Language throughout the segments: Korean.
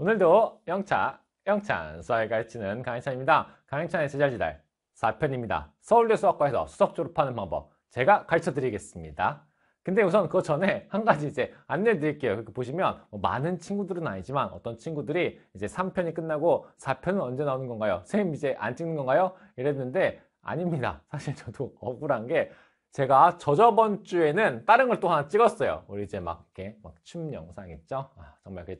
오늘도 영차, 영찬 수학을 가르치는 강영찬입니다. 강영찬의 제자지달 4편입니다. 서울대 수학과에서 수석 졸업하는 방법 제가 가르쳐드리겠습니다. 근데 우선 그 전에 한 가지 이제 안내 드릴게요. 이렇게 그 보시면 뭐 많은 친구들은 아니지만 어떤 친구들이 이제 3편이 끝나고 4편은 언제 나오는 건가요? 선생님 이제 안 찍는 건가요? 이랬는데 아닙니다. 사실 저도 억울한 게 제가 저저번 주에는 다른 걸 또 하나 찍었어요. 우리 이제 막 이렇게 막 춤 영상 있죠? 아, 정말 그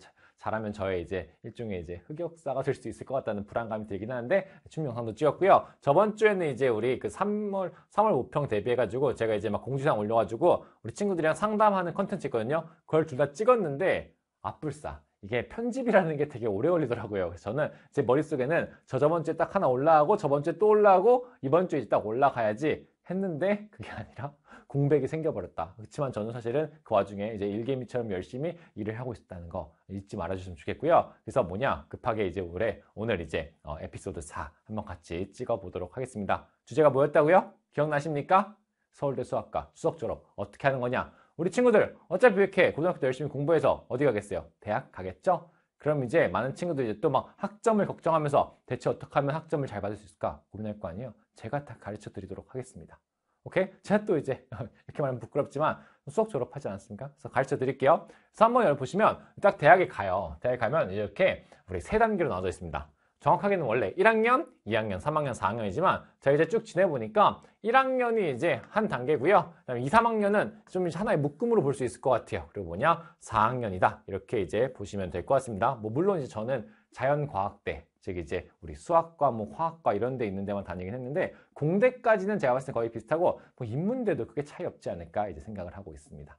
잘하면 저의 이제 일종의 이제 흑역사가 될 수 있을 것 같다는 불안감이 들긴 하는데 춤 영상도 찍었고요. 저번 주에는 이제 우리 그 3월 3월 모평 대비해가지고 제가 이제 막 공지사항 올려가지고 우리 친구들이랑 상담하는 컨텐츠 있거든요. 그걸 둘 다 찍었는데 아뿔싸. 이게 편집이라는 게 되게 오래 걸리더라고요. 그래서 저는 제 머릿속에는 저 저번 주에 딱 하나 올라가고 저번 주에 또 올라가고 이번 주에 딱 올라가야지 했는데 그게 아니라 공백이 생겨버렸다. 그렇지만 저는 사실은 그 와중에 이제 일개미처럼 열심히 일을 하고 있었다는 거 잊지 말아주시면 좋겠고요. 그래서 뭐냐 급하게 이제 올해 오늘 이제 어, 에피소드 4 한번 같이 찍어보도록 하겠습니다. 주제가 뭐였다고요? 기억나십니까? 서울대 수학과 수석 졸업 어떻게 하는 거냐? 우리 친구들 어차피 이렇게 고등학교 때 열심히 공부해서 어디 가겠어요? 대학 가겠죠? 그럼 이제 많은 친구들이 이제 또 막 학점을 걱정하면서 대체 어떻게 하면 학점을 잘 받을 수 있을까 고민할 거 아니에요? 제가 다 가르쳐 드리도록 하겠습니다. 오케이? 제가 또 이제 이렇게 말하면 부끄럽지만 수학 졸업하지 않았습니까? 그래서 가르쳐 드릴게요. 그래서 한번 열어 보시면 딱 대학에 가요. 대학에 가면 이렇게 우리 세 단계로 나눠져 있습니다. 정확하게는 원래 1학년, 2학년, 3학년, 4학년이지만 제가 이제 쭉 지내보니까 1학년이 이제 한 단계고요. 그다음에 2, 3학년은 좀 하나의 묶음으로 볼 수 있을 것 같아요. 그리고 뭐냐? 4학년이다. 이렇게 이제 보시면 될 것 같습니다. 뭐 물론 이제 저는 자연과학대 즉 이제 우리 수학과 뭐 화학과 이런 데 있는 데만 다니긴 했는데 공대까지는 제가 봤을 때 거의 비슷하고 뭐 인문대도 크게 차이 없지 않을까 이제 생각을 하고 있습니다.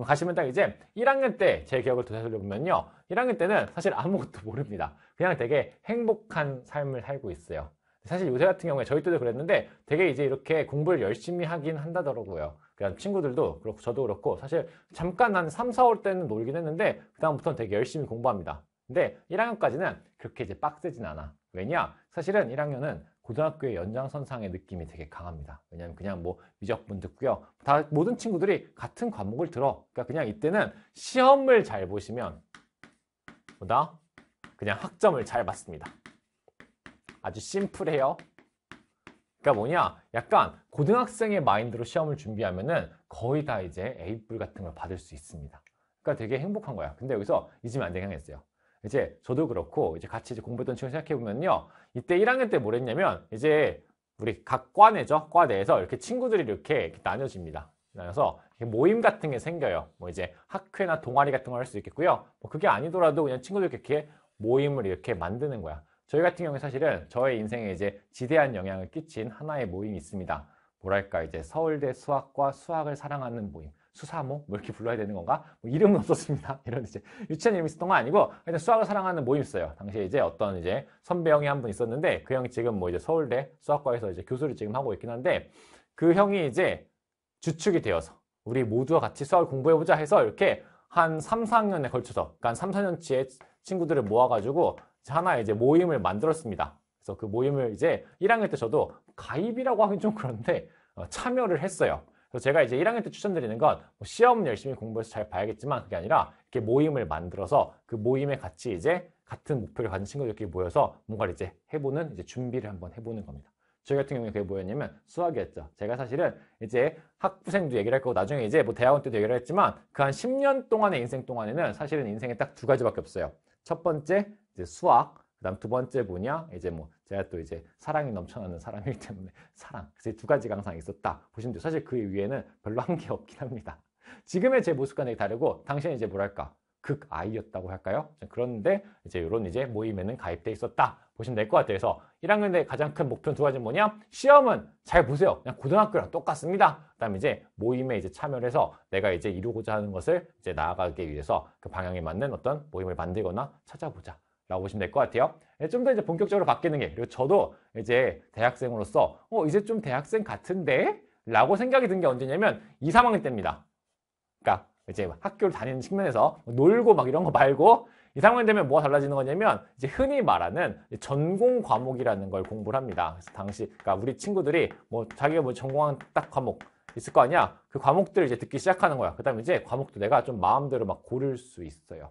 가시면 딱 이제 1학년 때 제 기억을 되살려 보면요. 1학년 때는 사실 아무것도 모릅니다. 그냥 되게 행복한 삶을 살고 있어요. 사실 요새 같은 경우에 저희 때도 그랬는데 되게 이제 이렇게 공부를 열심히 하긴 한다더라고요. 그냥 친구들도 그렇고 저도 그렇고 사실 잠깐 한 3, 4월 때는 놀긴 했는데 그다음부터는 되게 열심히 공부합니다. 근데 1학년까지는 그렇게 이제 빡세진 않아. 왜냐? 사실은 1학년은 고등학교의 연장선상의 느낌이 되게 강합니다. 왜냐면 그냥 뭐 미적분 듣고요. 다 모든 친구들이 같은 과목을 들어. 그러니까 그냥 이때는 시험을 잘 보시면 뭐다? 그냥 학점을 잘 받습니다. 아주 심플해요. 그러니까 뭐냐? 약간 고등학생의 마인드로 시험을 준비하면은 거의 다 이제 A뿔 같은 걸 받을 수 있습니다. 그러니까 되게 행복한 거야. 근데 여기서 잊으면 안되겠어요 이제 저도 그렇고 이제 같이 이제 공부했던 친구 생각해 보면요. 이때 1학년 때 뭘 했냐면 이제 우리 각 과내죠. 과내에서 이렇게 친구들이 이렇게, 나눠집니다. 나눠서 모임 같은 게 생겨요. 뭐 이제 학회나 동아리 같은 걸 할 수 있겠고요. 뭐 그게 아니더라도 그냥 친구들 이렇게 모임을 이렇게 만드는 거야. 저희 같은 경우에 사실은 저의 인생에 이제 지대한 영향을 끼친 하나의 모임이 있습니다. 뭐랄까 이제 서울대 수학과 수학을 사랑하는 모임. 수사모 뭐 이렇게 불러야 되는 건가? 뭐 이름은 없었습니다. 이런 이제 유치한 이름이 있었던 건 아니고 하여튼 수학을 사랑하는 모임 있어요. 당시에 이제 어떤 이제 선배 형이 한 분 있었는데 그 형이 지금 뭐 이제 서울대 수학과에서 이제 교수를 지금 하고 있긴 한데 그 형이 이제 주축이 되어서 우리 모두와 같이 수학을 공부해보자 해서 이렇게 한 3, 4학년에 걸쳐서 그러니까 3, 4년치의 친구들을 모아가지고 하나의 이제 모임을 만들었습니다. 그래서 그 모임을 이제 1학년 때 저도 가입이라고 하긴 좀 그런데 어, 참여를 했어요. 그래서 제가 이제 1학년 때 추천드리는 건 뭐 시험 열심히 공부해서 잘 봐야겠지만 그게 아니라 이렇게 모임을 만들어서 그 모임에 같이 이제 같은 목표를 가진 친구들끼리 모여서 뭔가를 이제 해보는 이제 준비를 한번 해보는 겁니다. 저희 같은 경우에 그게 뭐였냐면 수학이었죠. 제가 사실은 이제 학부생도 얘기를 할 거고 나중에 이제 뭐 대학원 때도 얘기를 했지만 그 한 10년 동안의 인생 동안에는 사실은 인생에 딱 두 가지밖에 없어요. 첫 번째 이제 수학, 그다음 두 번째 분야 이제 뭐 제가 또 이제 사랑이 넘쳐나는 사람이기 때문에 사랑 그래서 두 가지 강상 있었다 보시면 돼요. 사실 그 위에는 별로 한 게 없긴 합니다. 지금의 제 모습과 는 다르고 당신은 이제 뭐랄까 극 아이였다고 할까요? 그런데 이제 이런 이제 모임에는 가입돼 있었다 보시면 될 것 같아요. 그래서 1학년 때 가장 큰 목표 는두가지 뭐냐? 시험은 잘 보세요. 그냥 고등학교랑 똑같습니다. 그다음에 이제 모임에 이제 참여를 해서 내가 이제 이루고자 하는 것을 이제 나아가기 위해서 그 방향에 맞는 어떤 모임을 만들거나 찾아보자. 나오시면 될 것 같아요. 예, 좀더 이제 본격적으로 바뀌는 게 그리고 저도 이제 대학생으로서 어 이제 좀 대학생 같은데 라고 생각이 든 게 언제냐면 2, 3학년 때입니다. 그러니까 이제 학교를 다니는 측면에서 놀고 막 이런 거 말고 2, 3학년 되면 뭐가 달라지는 거냐면 이제 흔히 말하는 전공 과목이라는 걸 공부를 합니다. 그래서 당시 그러니까 우리 친구들이 뭐 자기가 뭐 전공한 딱 과목 있을 거 아니야? 그 과목들을 이제 듣기 시작하는 거야. 그 다음에 이제 과목도 내가 좀 마음대로 막 고를 수 있어요.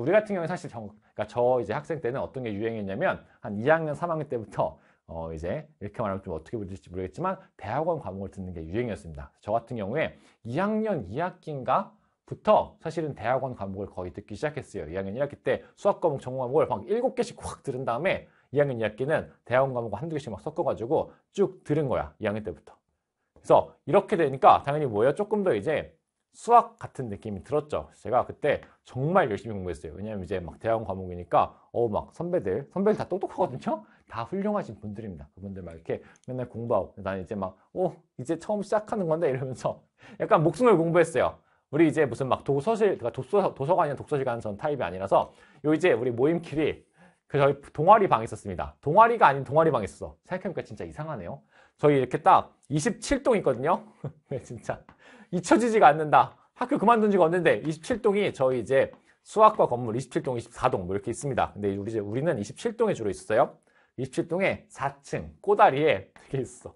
우리 같은 경우에 사실 정, 그러니까 저 이제 학생 때는 어떤 게 유행했냐면 한 2학년, 3학년 때부터 어 이제 이렇게 말하면 좀 어떻게 부를지 모르겠지만 대학원 과목을 듣는 게 유행이었습니다. 저 같은 경우에 2학년 2학기인가 부터 사실은 대학원 과목을 거의 듣기 시작했어요. 2학년 1학기 때 수학 과목, 전공 과목을 막 7개씩 확 들은 다음에 2학년 2학기는 대학원 과목 을 한두 개씩 막 섞어가지고 쭉 들은 거야. 2학년 때부터. 그래서 이렇게 되니까 당연히 뭐예요? 조금 더 이제 수학 같은 느낌이 들었죠. 제가 그때 정말 열심히 공부했어요. 왜냐면 이제 막 대학 원 과목이니까 어막 선배들, 선배들 다 똑똑하거든요. 다 훌륭하신 분들입니다. 그분들 막 이렇게 맨날 공부하고 난 이제 막어 이제 처음 시작하는 건데 이러면서 약간 목숨을 공부했어요. 우리 이제 무슨 막 도서실, 그러니까 도서, 도서관이나 독서실 가는 전 타입이 아니라서 요 이제 우리 모임끼리 그 저희 동아리 방에 있었습니다. 동아리가 아닌 동아리 방에 있었어. 생각해보니까 진짜 이상하네요. 저희 이렇게 딱 27동 있거든요. 네, 진짜. 잊혀지지가 않는다. 학교 그만둔 지가 언젠데 27동이 저희 이제 수학과 건물 27동, 24동 뭐 이렇게 있습니다. 근데 우리 이제 우리는 27동에 주로 있었어요. 27동에 4층 꼬다리에 되게 있어.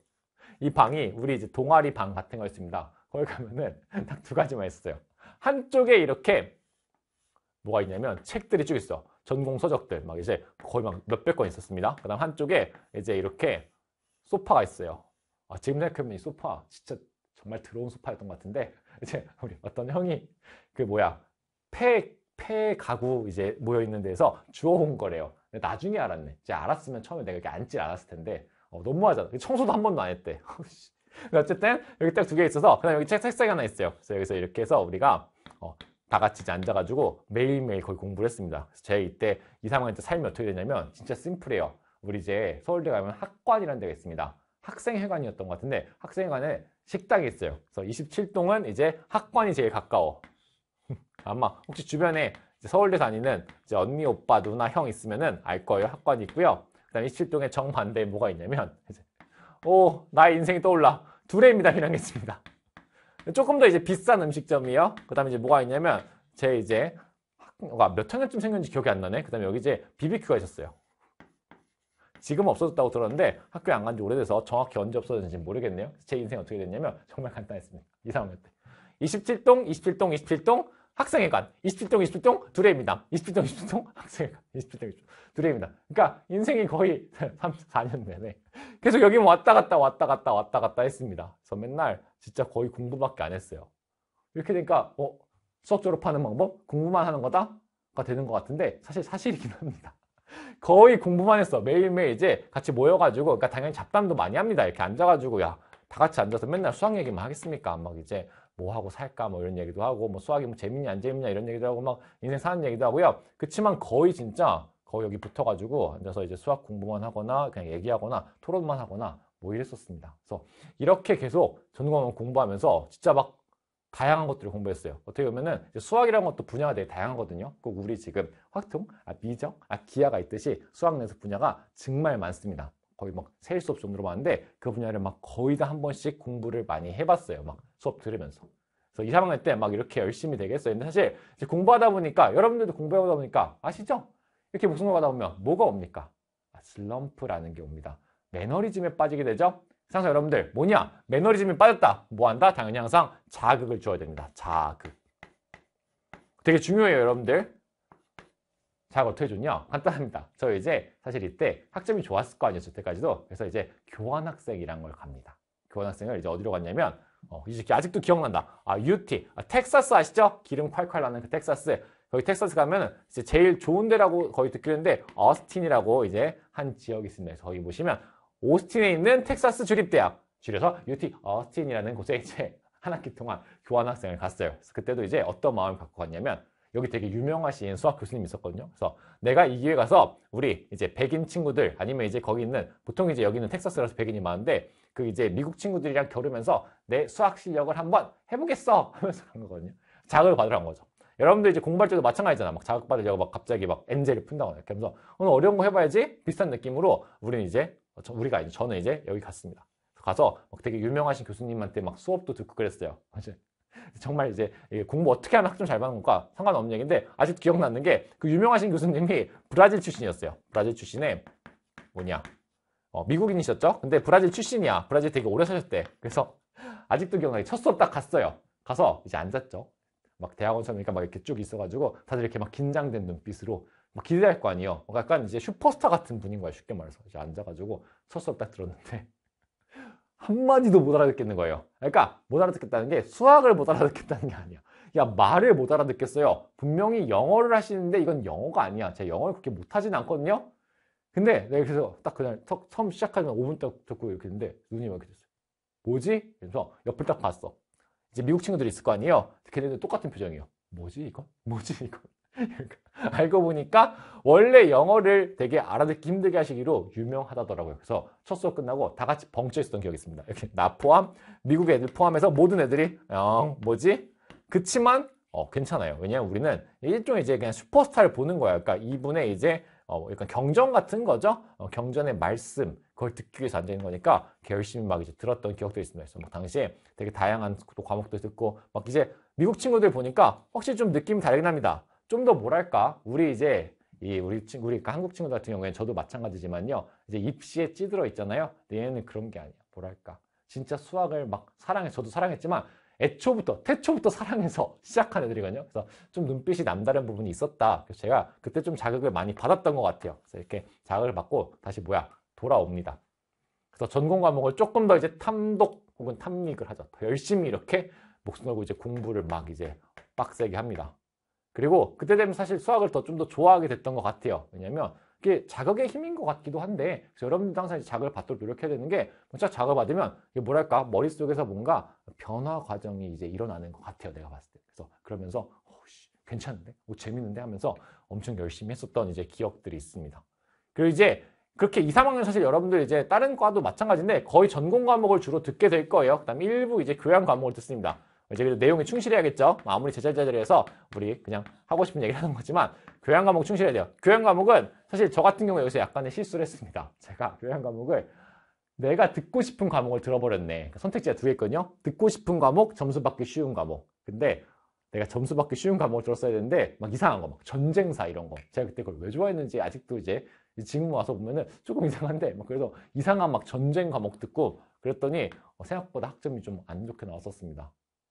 이 방이 우리 이제 동아리 방 같은 거였습니다. 거기 가면은 딱 두 가지만 있었어요. 한쪽에 이렇게 뭐가 있냐면 책들이 쭉 있어. 전공 서적들 막 이제 거의 막 몇백 권 있었습니다. 그다음 한쪽에 이제 이렇게 소파가 있어요. 아, 지금 생각해보면 이 소파 진짜 정말 더러운 소파였던 것 같은데 이제 우리 어떤 형이 그 뭐야 폐, 폐 가구 이제 모여 있는 데서 주워온 거래요. 나중에 알았네. 이제 알았으면 처음에 내가 이렇게 앉지 않았을 텐데 어, 너무하잖아. 청소도 한 번도 안 했대. 어쨌든 여기 딱 두 개 있어서 그냥 여기 책 책상이 하나 있어요. 그래서 여기서 이렇게 해서 우리가 어, 다 같이 이제 앉아가지고 매일매일 거의 공부를 했습니다. 제 이때 이상학년때 삶이 어떻게 되냐면 진짜 심플해요. 우리 이제 서울대 가면 학관이라는 데가 있습니다. 학생회관이었던 것 같은데 학생회관에 식당이 있어요. 그래서 27동은 이제 학관이 제일 가까워. 아마 혹시 주변에 서울대 다니는 언니, 오빠, 누나, 형 있으면은 알 거예요. 학관이 있고요. 그다음 2 7동에정반대 뭐가 있냐면 이제 오 나의 인생이 떠올라 두레입니다 이비게겠습니다 조금 더 이제 비싼 음식점이요. 그다음에 이제 뭐가 있냐면 제 이제 몇 학년쯤 생겼는지 기억이 안 나네. 그다음에 여기 이제 BBQ가 있었어요. 지금 없어졌다고 들었는데 학교에 안 간지 오래돼서 정확히 언제 없어졌는지 모르겠네요. 제 인생 어떻게 됐냐면 정말 간단했습니다. 이 3학년 때. 27동, 27동, 27동 학생회관. 27동, 27동 두레입니다. 27동, 27동 학생회관. 27동, 27동 두레입니다. 그러니까 인생이 거의 3, 4년 내내 계속 여기 왔다 갔다 왔다 갔다 왔다 갔다 했습니다. 그래서 맨날 진짜 거의 공부밖에 안 했어요. 이렇게 되니까 어, 수업 졸업하는 방법? 공부만 하는 거다? 가 되는 것 같은데 사실 사실이긴 합니다. 거의 공부만 했어. 매일매일 이제 같이 모여가지고, 그러니까 당연히 잡담도 많이 합니다. 이렇게 앉아가지고, 야, 다 같이 앉아서 맨날 수학 얘기만 하겠습니까? 막 이제 뭐 하고 살까 뭐 이런 얘기도 하고, 뭐 수학이 뭐 재밌냐 안 재밌냐 이런 얘기도 하고, 막 인생 사는 얘기도 하고요. 그치만 거의 진짜 거의 여기 붙어가지고 앉아서 이제 수학 공부만 하거나 그냥 얘기하거나 토론만 하거나 뭐 이랬었습니다. 그래서 이렇게 계속 전공을 공부하면서 진짜 막 다양한 것들을 공부했어요. 어떻게 보면은 수학이라는 것도 분야가 되게 다양하거든요. 꼭 우리 지금 확통, 아, 미정 아, 기아가 있듯이 수학 내에서 분야가 정말 많습니다. 거의 막 셀 수 없을 정도로 많은데 그 분야를 막 거의 다 한 번씩 공부를 많이 해봤어요. 막 수업 들으면서. 그래서 2, 3학년 때 막 이렇게 열심히 되겠어요. 근데 사실 공부하다 보니까 여러분들도 공부하다 보니까 아시죠? 이렇게 목숨 가다 보면 뭐가 옵니까? 아, 슬럼프라는 게 옵니다. 매너리즘에 빠지게 되죠? 상상 여러분들 뭐냐? 매너리즘이 빠졌다. 뭐한다? 당연히 항상 자극을 줘야 됩니다. 자극. 되게 중요해요, 여러분들. 자극 어떻게 줬냐? 간단합니다. 저 이제 사실 이때 학점이 좋았을 거아니었어 때까지도 그래서 이제 교환학생이란 걸 갑니다. 교환학생을 이제 어디로 갔냐면 어, 이제 아직도 기억난다. 아, UT. 아, 텍사스 아시죠? 기름 콸콸 나는 그 텍사스. 거기 텍사스 가면 이제 제일 좋은 데라고 거의 듣기로 했는데 어스틴이라고 이제 한 지역이 있습니다. 거기 보시면 오스틴에 있는 텍사스 주립대학, 줄여서 UT 어스틴이라는 곳에 이제 한 학기 동안 교환학생을 갔어요. 그래서 그때도 이제 어떤 마음을 갖고 갔냐면 여기 되게 유명하신 수학 교수님이 있었거든요. 그래서 내가 이 기회 에 가서 우리 이제 백인 친구들 아니면 이제 거기 있는 보통 이제 여기는 텍사스라서 백인이 많은데 그 이제 미국 친구들이랑 겨루면서 내 수학 실력을 한번 해보겠어 하면서 간 거거든요. 자극을 받으러 간 거죠. 여러분들 이제 공부할 때도 마찬가지잖아. 막 자극받으려고 막 갑자기 막 엔젤을 푼다거나 이렇게 하면서 오늘 어려운 거 해봐야지 비슷한 느낌으로 우리는 이제 어, 우리가 이제 저는 이제 여기 갔습니다. 가서 되게 유명하신 교수님한테 막 수업도 듣고 그랬어요. 정말 이제 공부 어떻게 하면 학점 잘 받는 건가 상관없는 얘기인데 아직 기억나는 게 그 유명하신 교수님이 브라질 출신이었어요. 브라질 출신의 뭐냐 어, 미국인이셨죠? 근데 브라질 출신이야. 브라질 되게 오래 사셨대. 그래서 아직도 기억나게 첫 수업 딱 갔어요. 가서 이제 앉았죠. 막 대학원처럼 그니까막 이렇게 쭉 있어가지고 다들 이렇게 막 긴장된 눈빛으로 막 뭐 기대할 거 아니에요. 뭐 약간 이제 슈퍼스타 같은 분인 거야, 쉽게 말해서. 이제 앉아가지고 첫 수업 딱 들었는데 한마디도 못 알아듣겠는 거예요. 그러니까 못 알아듣겠다는 게 수학을 못 알아듣겠다는 게 아니야. 야, 말을 못 알아듣겠어요. 분명히 영어를 하시는데 이건 영어가 아니야. 제가 영어를 그렇게 못하진 않거든요. 근데 내가 그래서 딱 그날 처음 시작하면 5분 딱 듣고 이렇게 했는데 눈이 막 이렇게 됐어요. 뭐지? 그래서 옆을 딱 봤어. 이제 미국 친구들이 있을 거 아니에요? 걔네들 똑같은 표정이에요. 뭐지 이건? 뭐지 이건? 알고 보니까 원래 영어를 되게 알아듣기 힘들게 하시기로 유명하다더라고요. 그래서 첫 수업 끝나고 다 같이 벙쪄 있었던 기억이 있습니다. 이렇게 나 포함, 미국 애들 포함해서 모든 애들이 영 뭐지? 그치만 어, 괜찮아요. 왜냐면 우리는 일종의 이제 그냥 슈퍼스타를 보는 거예요 그러니까 이분의 이제 어, 약간 경전 같은 거죠. 어, 경전의 말씀 그걸 듣기 위해서 앉아 있는 거니까 열심히 막 이제 들었던 기억도 있습니다. 그래서 막 뭐 당시에 되게 다양한 또 과목도 듣고 막 이제 미국 친구들 보니까 확실히 좀 느낌이 다르긴 합니다. 좀더 뭐랄까 우리 이제 이 우리 친구 우리 그 한국 친구 같은 경우에는 저도 마찬가지지만요 이제 입시에 찌들어 있잖아요 얘는 그런 게 아니야 뭐랄까 진짜 수학을 막 사랑해 저도 사랑했지만 애초부터 태초부터 사랑해서 시작한 애들이거든요 그래서 좀 눈빛이 남다른 부분이 있었다 그래서 제가 그때 좀 자극을 많이 받았던 것 같아요 그래서 이렇게 자극을 받고 다시 뭐야 돌아옵니다 그래서 전공 과목을 조금 더 이제 탐독 혹은 탐닉을 하죠 더 열심히 이렇게 목숨 걸고 이제 공부를 막 이제 빡세게 합니다 그리고 그때 되면 사실 수학을 더 좀 더 좋아하게 됐던 것 같아요. 왜냐면 이게 자극의 힘인 것 같기도 한데 그래서 여러분들도 항상 자극을 받도록 노력해야 되는 게 진짜 자극을 받으면 이게 뭐랄까 머릿속에서 뭔가 변화 과정이 이제 일어나는 것 같아요 내가 봤을 때 그래서 그러면서 오씨 어, 괜찮은데 오 뭐 재밌는데 하면서 엄청 열심히 했었던 이제 기억들이 있습니다 그리고 이제 그렇게 2, 3학년 사실 여러분들 이제 다른 과도 마찬가지인데 거의 전공 과목을 주로 듣게 될 거예요 그 다음에 일부 이제 교양 과목을 듣습니다 이제 그래도 내용에 충실해야겠죠. 아무리 제자리에서 우리 그냥 하고 싶은 얘기를 하는 거지만 교양 과목 충실해야 돼요. 교양 과목은 사실 저 같은 경우에 여기서 약간의 실수를 했습니다. 제가 교양 과목을 내가 듣고 싶은 과목을 들어버렸네. 그러니까 선택지가 두 개 있거든요. 듣고 싶은 과목, 점수 받기 쉬운 과목. 근데 내가 점수 받기 쉬운 과목을 들었어야 되는데 막 이상한 거, 막 전쟁사 이런 거. 제가 그때 그걸 왜 좋아했는지 아직도 이제 지금 와서 보면은 조금 이상한데 막그래도 이상한 막 전쟁 과목 듣고 그랬더니 어, 생각보다 학점이 좀 안 좋게 나왔었습니다.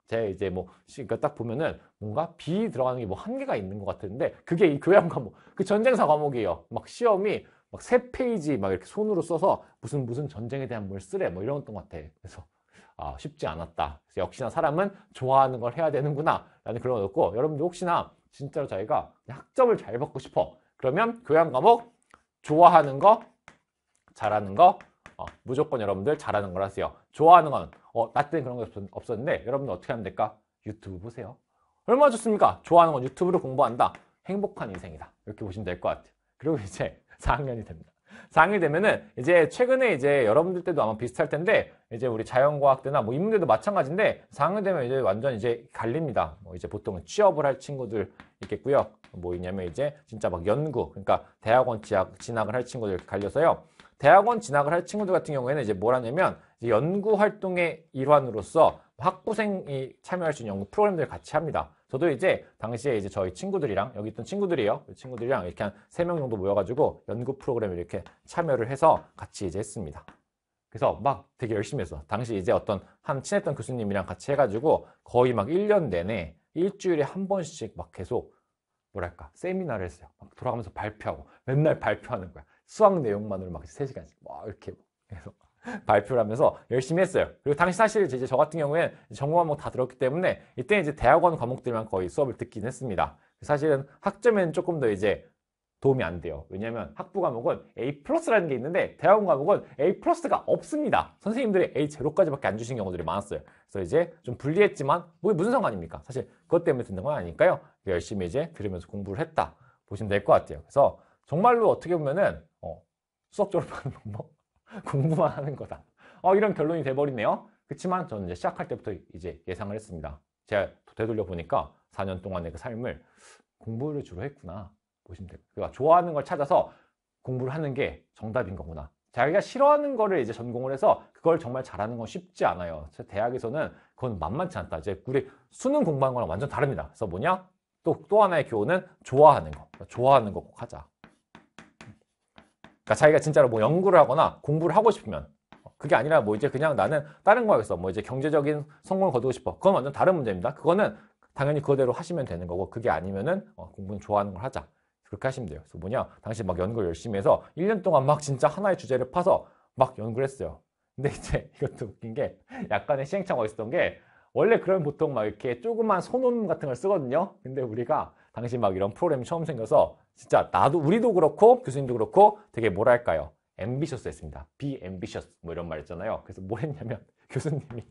제 이제 뭐 그러니까 딱 보면은 뭔가 비 들어가는 게 뭐 한계가 있는 것 같은데 그게 이 교양 과목 그 전쟁사 과목이에요. 막 시험이 막 세 페이지 막 이렇게 손으로 써서 무슨 무슨 전쟁에 대한 뭘 쓰래 뭐 이런 것 같아. 그래서 아, 쉽지 않았다. 그래서 역시나 사람은 좋아하는 걸 해야 되는구나. 라는 그런 거였고, 여러분들 혹시나 진짜로 자기가 학점을 잘 받고 싶어. 그러면 교양 과목, 좋아하는 거, 잘하는 거, 어, 무조건 여러분들 잘하는 걸 하세요. 좋아하는 건 어, 나 때는 그런 게 없었, 는데 여러분들 어떻게 하면 될까? 유튜브 보세요. 얼마나 좋습니까? 좋아하는 건 유튜브를 공부한다. 행복한 인생이다. 이렇게 보시면 될 것 같아요. 그리고 이제 4학년이 됩니다. 4학년이 되면은 이제 최근에 이제 여러분들 때도 아마 비슷할 텐데 이제 우리 자연과학대나 뭐 인문대도 마찬가지인데 4학년 되면 이제 완전 이제 갈립니다. 뭐 이제 보통은 취업을 할 친구들 있겠고요. 뭐 있냐면 이제 진짜 막 연구 그러니까 대학원 진학, 진학을 할 친구들 갈려서요. 대학원 진학을 할 친구들 같은 경우에는 이제 뭘 하냐면 연구 활동의 일환으로서 학부생이 참여할 수 있는 연구 프로그램들 같이 합니다. 저도 이제 당시에 이제 저희 친구들이랑 여기 있던 친구들이요. 그 친구들이랑 이렇게 한 세 명 정도 모여가지고 연구 프로그램에 이렇게 참여를 해서 같이 이제 했습니다. 그래서 막 되게 열심히 했어. 당시 이제 어떤 한 친했던 교수님이랑 같이 해가지고 거의 막 1년 내내 일주일에 한 번씩 막 계속 뭐랄까 세미나를 했어요. 막 돌아가면서 발표하고 맨날 발표하는 거야. 수학 내용만으로 막3시간씩막 이렇게 해서 발표를 하면서 열심히 했어요. 그리고 당시 사실 이제 저 같은 경우엔 전공 과목 다 들었기 때문에 이때 이제 대학원 과목들만 거의 수업을 듣긴 했습니다. 사실은 학점에는 조금 더 이제 도움이 안 돼요. 왜냐하면 학부 과목은 A 플러스라는 게 있는데 대학원 과목은 A 플러스가 없습니다. 선생님들이 A 제로까지밖에 안 주신 경우들이 많았어요. 그래서 이제 좀 불리했지만 뭐 무슨 상관입니까? 사실 그것 때문에 듣는 건 아니니까요. 열심히 이제 들으면서 공부를 했다 보시면 될 것 같아요. 그래서 정말로 어떻게 보면은 어, 수업 졸업하는 방법 공부만 하는 거다. 어, 이런 결론이 돼버리네요. 그렇지만 저는 이제 시작할 때부터 이제 예상을 했습니다. 제가 되돌려 보니까 4년 동안의 그 삶을 공부를 주로 했구나 보시면 돼요. 그러니까 좋아하는 걸 찾아서 공부를 하는 게 정답인 거구나. 자기가 싫어하는 거를 이제 전공을 해서 그걸 정말 잘하는 건 쉽지 않아요. 제 대학에서는 그건 만만치 않다. 이제 우리 수능 공부하는 거랑 완전 다릅니다. 그래서 뭐냐? 또, 또 하나의 교훈은 좋아하는 거. 좋아하는 거 꼭 하자. 그러니까 자기가 진짜로 뭐 연구를 하거나 공부를 하고 싶으면 그게 아니라 뭐 이제 그냥 나는 다른 거에서 뭐 이제 경제적인 성공을 거두고 싶어. 그건 완전 다른 문제입니다. 그거는 당연히 그대로 하시면 되는 거고 그게 아니면은 어, 공부는 좋아하는 걸 하자. 그렇게 하시면 돼요. 그래서 뭐냐? 당시 막 연구를 열심히 해서 1년 동안 막 진짜 하나의 주제를 파서 막 연구를 했어요. 근데 이제 이것도 웃긴 게 약간의 시행착오가 있었던 게 원래 그런 보통 막 이렇게 조그만 손음 같은 걸 쓰거든요. 근데 우리가 당시막 이런 프로그램이 처음 생겨서 진짜 나도 우리도 그렇고 교수님도 그렇고 되게 뭐랄까요 앰비셔스 했습니다 비 앰비셔스 뭐 이런 말 있잖아요 그래서 뭘 했냐면 교수님이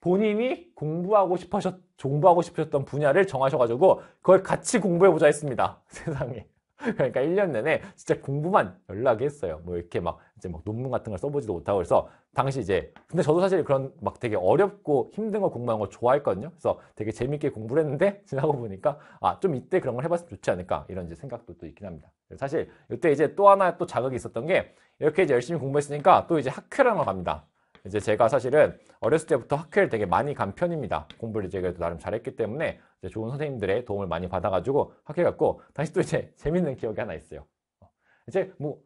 본인이 공부하고 싶어셨 공부하고 싶으셨던 분야를 정하셔가지고 그걸 같이 공부해보자 했습니다 세상에 그러니까 1년 내내 진짜 공부만 연락 했어요. 뭐 이렇게 막 이제 막 논문 같은 걸 써보지도 못하고 그래서 당시 이제 근데 저도 사실 그런 막 되게 어렵고 힘든 거 공부하는 거 좋아했거든요. 그래서 되게 재밌게 공부를 했는데 지나고 보니까 아 좀 이때 그런 걸 해봤으면 좋지 않을까 이런 이제 생각도 또 있긴 합니다. 사실 이때 이제 또 하나 또 자극이 있었던 게 이렇게 이제 열심히 공부했으니까 또 이제 학회라는 걸 갑니다. 이제 제가 사실은 어렸을 때부터 학회를 되게 많이 간 편입니다. 공부를 제가 나름 잘했기 때문에 좋은 선생님들의 도움을 많이 받아가지고 학회 갔고 당시또 이제 재밌는 기억이 하나 있어요. 어, 이제 뭐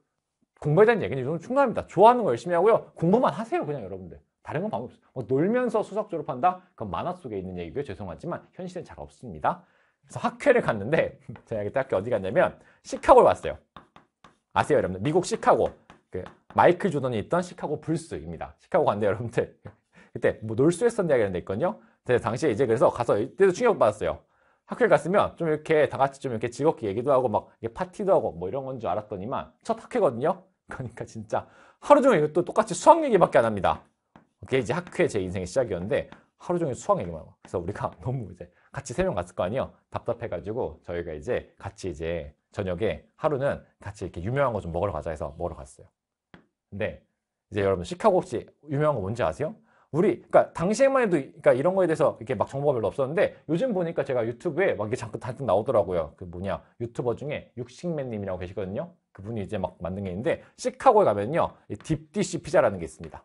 공부에 대한 얘기는 저는 충분합니다. 좋아하는 거 열심히 하고요. 공부만 하세요, 그냥 여러분들. 다른 건 방법 없어요. 뭐 놀면서 수석 졸업한다? 그건 만화 속에 있는 얘기고요. 죄송하지만 현실엔 잘 없습니다. 그래서 학회를 갔는데 제가 그때 학교 어디 갔냐면 시카고를 왔어요. 아세요, 여러분들? 미국 시카고. 그 마이클 조던이 있던 시카고 불스입니다. 시카고 간대 여러분들. 그때 뭐 놀수했었냐 이런 데 있거든요. 근데 당시에 이제 그래서 가서 이때도 충격받았어요. 학교에 갔으면 좀 이렇게 다 같이 좀 이렇게 즐겁게 얘기도 하고 막 파티도 하고 뭐 이런 건 줄 알았더니만 첫 학회거든요. 그러니까 진짜 하루 종일 또 똑같이 수학 얘기밖에 안 합니다. 그게 이제 학회 제 인생의 시작이었는데 하루 종일 수학 얘기만 하고 그래서 우리가 너무 이제 같이 세 명 갔을 거 아니에요. 답답해가지고 저희가 이제 같이 이제 저녁에 하루는 같이 이렇게 유명한 거 좀 먹으러 가자 해서 먹으러 갔어요. 근데 이제 여러분 시카고 혹시 유명한 거 뭔지 아세요? 우리 그러니까 당시에만 해도 그러니까 이런 거에 대해서 이렇게 막 정보가 별로 없었는데 요즘 보니까 제가 유튜브에 막 이게 잠깐 단뜩 나오더라고요. 그 뭐냐 유튜버 중에 육식맨 님이라고 계시거든요. 그분이 이제 막 만든 게 있는데 시카고에 가면요. 이딥디쉬 피자라는 게 있습니다.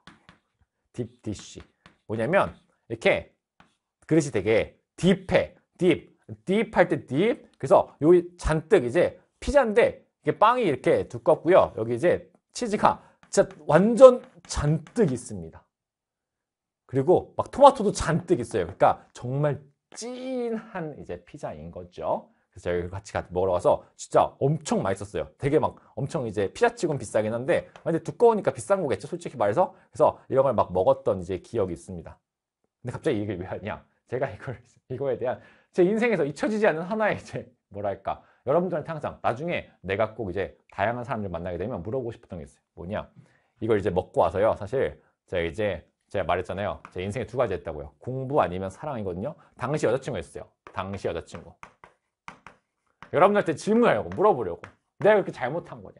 딥디쉬 뭐냐면 이렇게 그릇이 되게 딥해. 딥. 딥할 때 딥. 그래서 요 잔뜩 이제 피자인데 이게 빵이 이렇게 두껍고요. 여기 이제 치즈가 진짜 완전 잔뜩 있습니다. 그리고 막 토마토도 잔뜩 있어요. 그러니까 정말 찐한 이제 피자인 거죠. 그래서 저희 같이 같이 먹으러 가서 진짜 엄청 맛있었어요. 되게 막 엄청 이제 피자치곤 비싸긴 한데 근데 두꺼우니까 비싼 거겠죠. 솔직히 말해서 그래서 이런 걸 막 먹었던 이제 기억이 있습니다. 근데 갑자기 이게왜 하냐? 제가 이걸 이거에 대한 제 인생에서 잊혀지지 않는 하나의 이제 뭐랄까 여러분들한테 항상 나중에 내가 꼭 이제 다양한 사람들 만나게 되면 물어보고 싶었던 게 있어요. 뭐냐? 이걸 이제 먹고 와서요. 사실 제가 이제 제가 말했잖아요. 제 인생에 두 가지 했다고요. 공부 아니면 사랑이거든요. 당시 여자친구였어요. 당시 여자친구. 여러분한테 질문하려고 물어보려고 내가 그렇게 잘못한 거냐.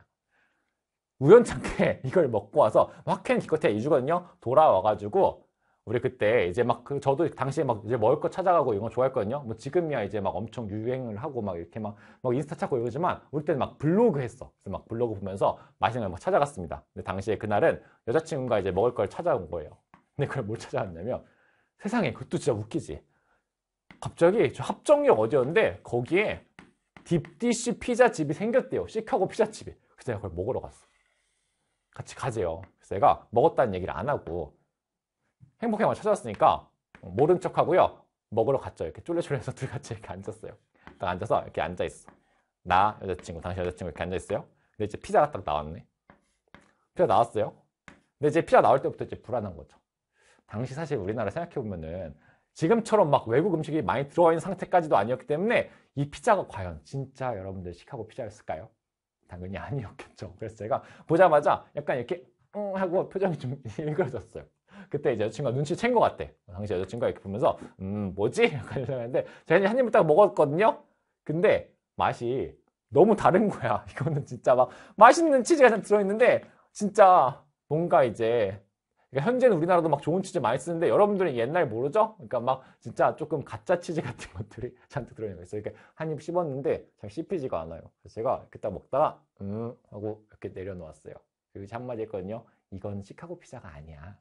우연찮게 이걸 먹고 와서 막힌 기껏해 2주거든요. 돌아와가지고 우리 그때 이제 막그 저도 당시에 막 이제 먹을 거 찾아가고 이런 거 좋아했거든요. 뭐 지금이야 이제 막 엄청 유행을 하고 막 이렇게 막, 막 인스타 찾고 이러지만 우리 때는 막 블로그 했어. 그래서 막 블로그 보면서 맛있는 걸막 찾아갔습니다. 근데 당시에 그날은 여자친구가 이제 먹을 걸 찾아온 거예요. 근데 그걸 뭘 찾아왔냐면 세상에 그것도 진짜 웃기지 갑자기 저 합정역 어디였는데 거기에 딥디시 피자집이 생겼대요 시카고 피자집이 그래서 내가 그걸 먹으러 갔어 같이 가재요 그래서 내가 먹었다는 얘기를 안 하고 행복해만 찾아왔으니까 모른 척하고요 먹으러 갔죠 이렇게 쫄래쫄래해서 둘이 같이 이렇게 앉았어요 딱 앉아서 이렇게 앉아있어 나 여자친구 당신 여자친구 이렇게 앉아있어요 근데 이제 피자가 딱 나왔네 피자 나왔어요 근데 이제 피자 나올 때부터 이제 불안한 거죠 당시 사실 우리나라 생각해보면은 지금처럼 막 외국 음식이 많이 들어와 있는 상태까지도 아니었기 때문에 이 피자가 과연 진짜 여러분들 시카고 피자였을까요? 당연히 아니었겠죠. 그래서 제가 보자마자 약간 이렇게 응 하고 표정이 좀 일그러졌어요. 그때 이제 여자친구가 눈치챈 것 같대. 당시 여자친구가 이렇게 보면서 음 뭐지? 약간 이러는데 제가 한 입을 딱 먹었거든요. 근데 맛이 너무 다른 거야. 이거는 진짜 막 맛있는 치즈가 들어있는데 진짜 뭔가 이제 그러니까 현재는 우리나라도 막 좋은 치즈 많이 쓰는데 여러분들은 옛날 모르죠? 그러니까 막 진짜 조금 가짜 치즈 같은 것들이 잔뜩 들어있는 거 있어요. 이렇게 그러니까 한입 씹었는데 잘 씹히지가 않아요. 그래서 제가 그때 먹다가 음 하고 이렇게 내려놓았어요. 그리고 한마디 했거든요. 이건 시카고 피자가 아니야.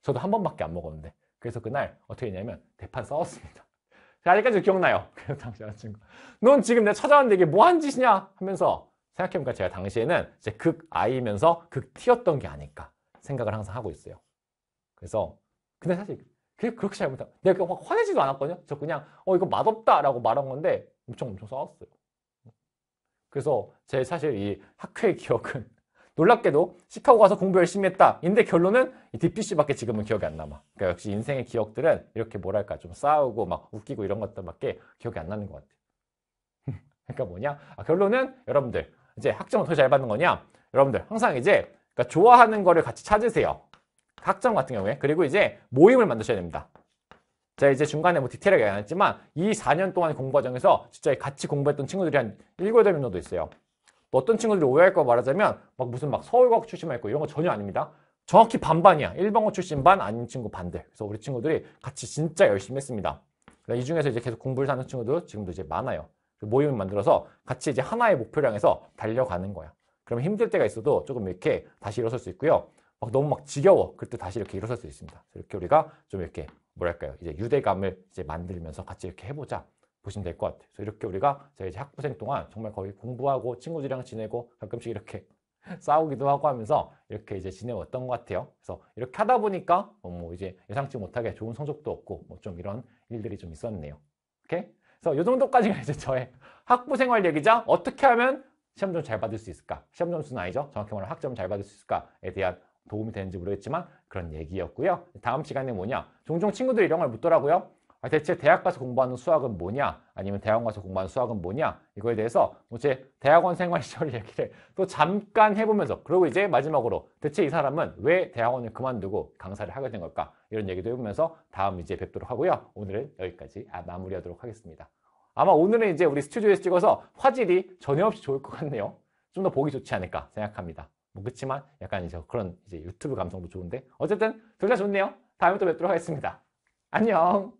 저도 한 번밖에 안 먹었는데 그래서 그날 어떻게 했냐면 대판 싸웠습니다. 아직까지 기억나요. 그래서 당시 여친구넌 지금 내가 찾아왔는데 이게 뭐 한 짓이냐? 하면서 생각해보니까 제가 당시에는 이제 극 아이면서 극 T였던 게 아닐까 생각을 항상 하고 있어요. 그래서 근데 사실 그게 그렇게 잘못한 내가 막 화내지도 않았거든요. 저 그냥 어 이거 맛없다라고 말한 건데 엄청 엄청 싸웠어요. 그래서 제 사실 이 학회의 기억은 놀랍게도 시카고 가서 공부 열심히 했다. 인데 결론은 이 DPC밖에 지금은 기억이 안 남아. 그러니까 역시 인생의 기억들은 이렇게 뭐랄까 좀 싸우고 막 웃기고 이런 것들밖에 기억이 안 나는 것 같아. 요 그러니까 뭐냐? 아, 결론은 여러분들 이제 학점을 더 잘 받는 거냐? 여러분들 항상 이제 그러니까 좋아하는 거를 같이 찾으세요. 학점 같은 경우에 그리고 이제 모임을 만드셔야 됩니다. 자 이제 중간에 뭐 디테일하게 안 했지만 이 4년 동안 공부 과정에서 진짜 같이 공부했던 친구들이 한 7, 8명 정도 있어요. 어떤 친구들이 오해할 거 말하자면 막 무슨 막 서울과학 출신만 있고 이런 거 전혀 아닙니다. 정확히 반반이야. 일반고 출신 반 아닌 친구 반대. 그래서 우리 친구들이 같이 진짜 열심히 했습니다. 이 중에서 이제 계속 공부를 하는 친구도 지금도 이제 많아요. 모임을 만들어서 같이 이제 하나의 목표량에서 달려가는 거야. 그럼 힘들 때가 있어도 조금 이렇게 다시 일어설 수 있고요. 막 너무 막 지겨워. 그때 다시 이렇게 일어설 수 있습니다. 이렇게 우리가 좀 이렇게 뭐랄까요. 이제 유대감을 이제 만들면서 같이 이렇게 해보자. 보시면 될 것 같아요. 그래서 이렇게 우리가 저희 학부생 동안 정말 거의 공부하고 친구들이랑 지내고 가끔씩 이렇게 싸우기도 하고 하면서 이렇게 이제 지내왔던 것 같아요. 그래서 이렇게 하다 보니까 어, 뭐 이제 예상치 못하게 좋은 성적도 없고 뭐 좀 이런 일들이 좀 있었네요. 오케이? 그래서 이 정도까지가 이제 저의 학부 생활 얘기죠 어떻게 하면 시험 좀 잘 받을 수 있을까? 시험 점수는 아니죠. 정확히 말하면 학점 잘 받을 수 있을까에 대한 도움이 되는지 모르겠지만 그런 얘기였고요. 다음 시간에 뭐냐? 종종 친구들이 이런 걸 묻더라고요. 아, 대체 대학 가서 공부하는 수학은 뭐냐? 아니면 대학 가서 공부하는 수학은 뭐냐? 이거에 대해서 뭐 제 대학원 생활 시절 얘기를 또 잠깐 해보면서 그리고 이제 마지막으로 대체 이 사람은 왜 대학원을 그만두고 강사를 하게 된 걸까? 이런 얘기도 해보면서 다음 이제 뵙도록 하고요. 오늘은 여기까지 아, 마무리하도록 하겠습니다. 아마 오늘은 이제 우리 스튜디오에서 찍어서 화질이 전혀 없이 좋을 것 같네요. 좀 더 보기 좋지 않을까 생각합니다. 그렇지만 약간 이제 그런 이제 유튜브 감성도 좋은데 어쨌든 둘 다 좋네요. 다음에 또 뵙도록 하겠습니다. 안녕.